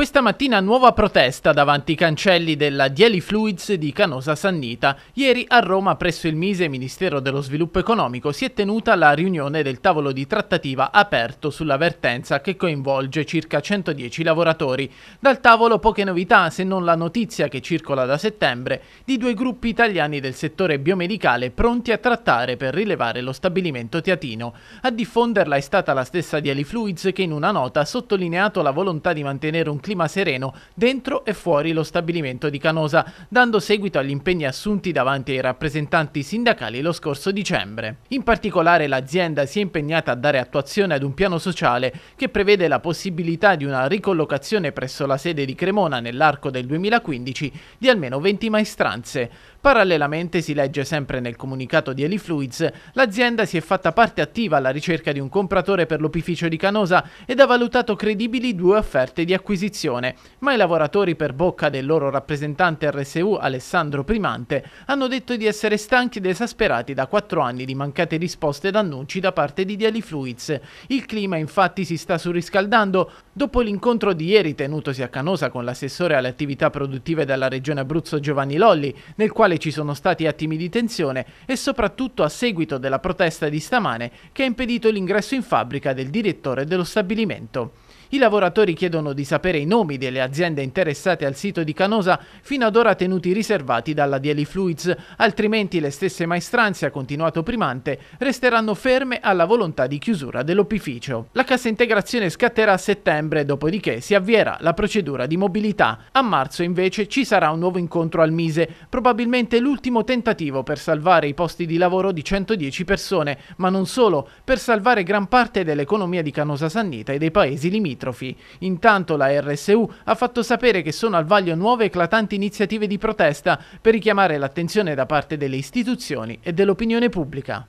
Questa mattina nuova protesta davanti i cancelli della Dieli Fluids di Canosa Sannita. Ieri a Roma presso il Mise Ministero dello Sviluppo Economico si è tenuta la riunione del tavolo di trattativa aperto sulla vertenza che coinvolge circa 110 lavoratori. Dal tavolo poche novità se non la notizia che circola da settembre di due gruppi italiani del settore biomedicale pronti a trattare per rilevare lo stabilimento teatino. A diffonderla è stata la stessa Dieli Fluids che in una nota ha sottolineato la volontà di mantenere un clima clima sereno dentro e fuori lo stabilimento di Canosa, dando seguito agli impegni assunti davanti ai rappresentanti sindacali lo scorso dicembre. In particolare l'azienda si è impegnata a dare attuazione ad un piano sociale che prevede la possibilità di una ricollocazione presso la sede di Cremona nell'arco del 2015 di almeno 20 maestranze. Parallelamente si legge sempre nel comunicato di Elifluids, l'azienda si è fatta parte attiva alla ricerca di un compratore per l'opificio di Canosa ed ha valutato credibili due offerte di acquisizione petizione, ma i lavoratori per bocca del loro rappresentante RSU Alessandro Primante hanno detto di essere stanchi ed esasperati da quattro anni di mancate risposte ed annunci da parte di Diali Fluids. Il clima infatti si sta surriscaldando dopo l'incontro di ieri tenutosi a Canosa con l'assessore alle attività produttive della regione Abruzzo Giovanni Lolli, nel quale ci sono stati attimi di tensione e soprattutto a seguito della protesta di stamane che ha impedito l'ingresso in fabbrica del direttore dello stabilimento. I lavoratori chiedono di sapere i nomi delle aziende interessate al sito di Canosa fino ad ora tenuti riservati dalla Dieli Fluids, altrimenti le stesse maestranze, ha continuato Primante, resteranno ferme alla volontà di chiusura dell'opificio. La cassa integrazione scatterà a settembre, dopodiché si avvierà la procedura di mobilità. A marzo invece ci sarà un nuovo incontro al Mise, probabilmente l'ultimo tentativo per salvare i posti di lavoro di 110 persone, ma non solo, per salvare gran parte dell'economia di Canosa Sannita e dei paesi limitrofi limitrofi. Intanto la RSU ha fatto sapere che sono al vaglio nuove eclatanti iniziative di protesta per richiamare l'attenzione da parte delle istituzioni e dell'opinione pubblica.